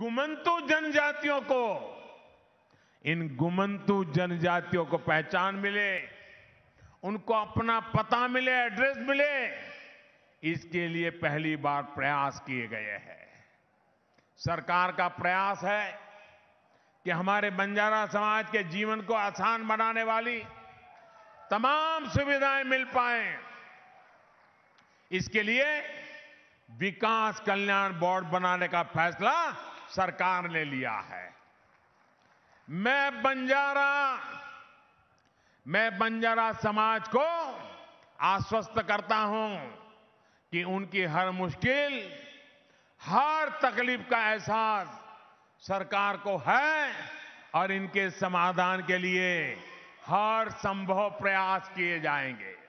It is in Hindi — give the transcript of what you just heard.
गुमंतु जनजातियों को इन गुमंतु जनजातियों को पहचान मिले उनको अपना पता मिले एड्रेस मिले इसके लिए पहली बार प्रयास किए गए हैं सरकार का प्रयास है कि हमारे बंजारा समाज के जीवन को आसान बनाने वाली तमाम सुविधाएं मिल पाए इसके लिए विकास कल्याण बोर्ड बनाने का फैसला सरकार ने लिया है मैं बंजारा मैं बंजारा समाज को आश्वस्त करता हूं कि उनकी हर मुश्किल हर तकलीफ का एहसास सरकार को है और इनके समाधान के लिए हर संभव प्रयास किए जाएंगे